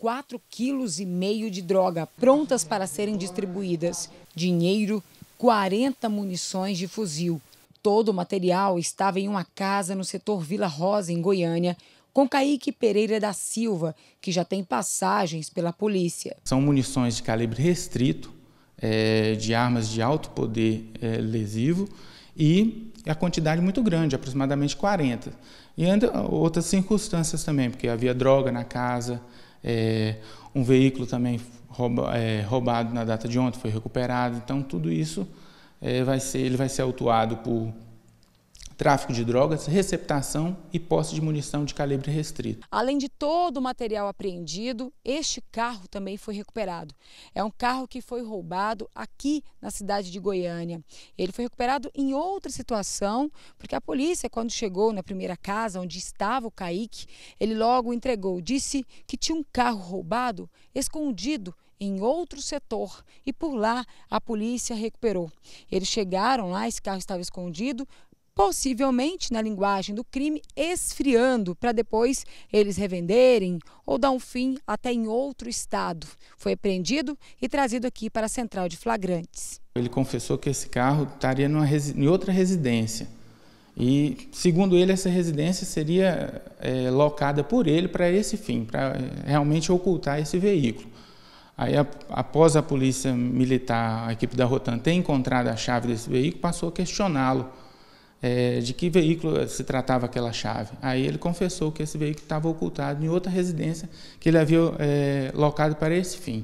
4,5 kg de droga prontas para serem distribuídas, dinheiro, 40 munições de fuzil. Todo o material estava em uma casa no setor Vila Rosa, em Goiânia, com Caíque Pereira da Silva, que já tem passagens pela polícia. São munições de calibre restrito, é, de armas de alto poder é, lesivo e a quantidade muito grande, aproximadamente 40. E outras circunstâncias também, porque havia droga na casa, é, um veículo também rouba, é, roubado na data de ontem foi recuperado. Então, tudo isso é, vai ser, ele vai ser autuado por tráfico de drogas, receptação e posse de munição de calibre restrito. Além de todo o material apreendido, este carro também foi recuperado. É um carro que foi roubado aqui na cidade de Goiânia. Ele foi recuperado em outra situação, porque a polícia, quando chegou na primeira casa onde estava o Caíque, ele logo entregou, disse que tinha um carro roubado escondido em outro setor e por lá a polícia recuperou. Eles chegaram lá, esse carro estava escondido, possivelmente na linguagem do crime, esfriando para depois eles revenderem ou dar um fim até em outro estado. Foi apreendido e trazido aqui para a central de flagrantes. Ele confessou que esse carro estaria em outra residência. E, segundo ele, essa residência seria é, locada por ele para esse fim, para eh, realmente ocultar esse veículo. Aí, após a polícia militar, a equipe da Rotan ter encontrado a chave desse veículo, passou a questioná-lo é, de que veículo se tratava aquela chave. Aí ele confessou que esse veículo estava ocultado em outra residência que ele havia é, locado para esse fim.